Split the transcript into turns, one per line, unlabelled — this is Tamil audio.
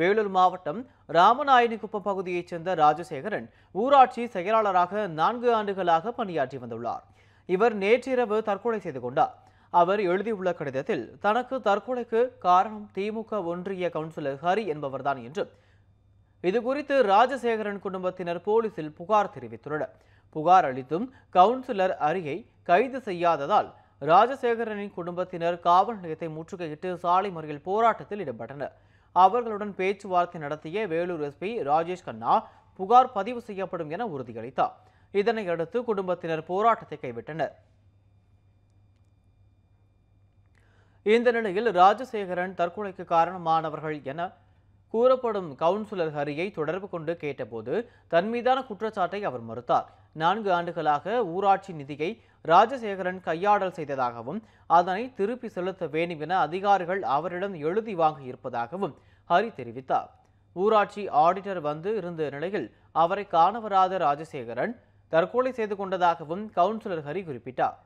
வேலூர் மாவட்டம் ராமநாயனிக்குப்பம் பகுதியைச் சேர்ந்த ராஜசேகரன் ஊராட்சி செயலாளராக நான்கு ஆண்டுகளாக பணியாற்றி வந்துள்ளார் இவர் நேற்றிரவு தற்கொலை செய்து கொண்டார் அவர் எழுதியுள்ள கடிதத்தில் தனக்கு தற்கொலைக்கு காரணம் திமுக ஒன்றிய கவுன்சிலர் ஹரி என்பவர்தான் என்றும் இதுகுறித்து ராஜசேகரன் குடும்பத்தினர் போலீசில் புகார் தெரிவித்துள்ளனர் புகார் அளித்தும் கவுன்சிலர் அரியை கைது செய்யாததால் ராஜசேகரனின் குடும்பத்தினர் காவல் நிலையத்தை முற்றுகையிட்டு சாலை மறியல் போராட்டத்தில் ஈடுபட்டனர் அவர்களுடன் பேச்சுவார்த்தை நடத்திய வேலூர் எஸ்பி ராஜேஷ் கண்ணா புகார் பதிவு செய்யப்படும் என உறுதியளித்தார் இதனையடுத்து குடும்பத்தினர் போராட்டத்தை கைவிட்டனர் இந்த நிலையில் ராஜசேகரன் தற்கொலைக்கு காரணமானவர்கள் என கூறப்படும் கவுன்சிலர் ஹரியை தொடர்பு கொண்டு கேட்டபோது தன் மீதான குற்றச்சாட்டை அவர் மறுத்தார் நான்கு ஆண்டுகளாக ஊராட்சி நிதியை ராஜசேகரன் கையாடல் செய்ததாகவும் அதனை திருப்பி செலுத்த வேண்டும் என அதிகாரிகள் அவரிடம் எழுதி வாங்கி இருப்பதாகவும் ஹரி தெரிவித்தார் ஊராட்சி ஆடிட்டர் வந்து இருந்த நிலையில் அவரை காணவராத ராஜசேகரன் தற்கொலை செய்து கொண்டதாகவும் கவுன்சிலர் ஹரி குறிப்பிட்டார்